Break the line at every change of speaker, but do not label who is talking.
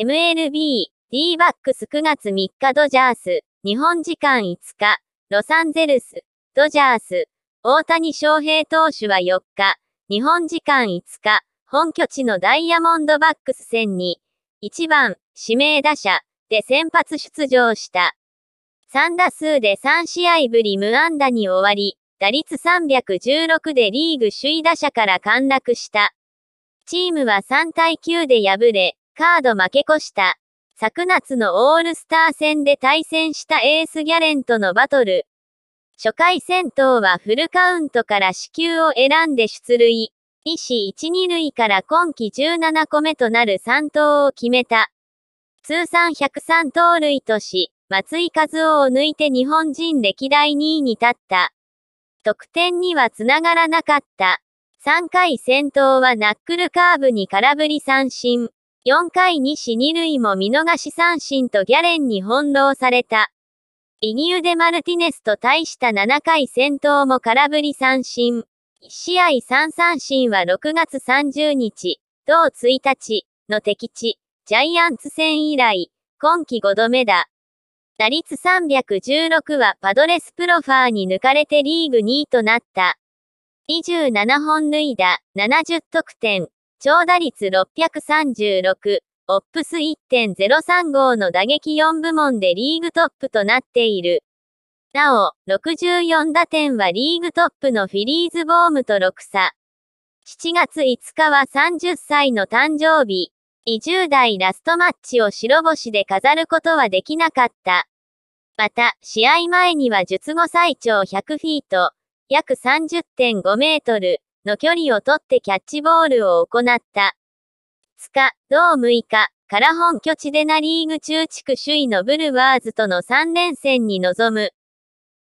MLB、D バックス9月3日ドジャース、日本時間5日、ロサンゼルス、ドジャース、大谷翔平投手は4日、日本時間5日、本拠地のダイヤモンドバックス戦に、1番、指名打者、で先発出場した。3打数で3試合ぶり無安打に終わり、打率316でリーグ首位打者から陥落した。チームは3対9で敗れ、カード負け越した。昨夏のオールスター戦で対戦したエースギャレンとのバトル。初回戦闘はフルカウントから死球を選んで出塁。医師1、2塁から今季17個目となる3投を決めた。通算103盗塁とし、松井和夫を抜いて日本人歴代2位に立った。得点にはつながらなかった。3回戦闘はナックルカーブに空振り三振。4回に死2塁も見逃し三振とギャレンに翻弄された。イニウデ・マルティネスと大した7回戦闘も空振り三振。1試合3三振は6月30日、同1日の敵地、ジャイアンツ戦以来、今季5度目だ。打率316はパドレスプロファーに抜かれてリーグ2位となった。27本塁打、70得点、長打率636、オップス1.035の打撃4部門でリーグトップとなっている。なお、64打点はリーグトップのフィリーズボームと6差。7月5日は30歳の誕生日。20代ラストマッチを白星で飾ることはできなかった。また、試合前には術後最長100フィート、約30.5メートル、の距離を取ってキャッチボールを行った。2日、同6日、から本拠地でナリーグ中地区首位のブルワーズとの3連戦に臨む。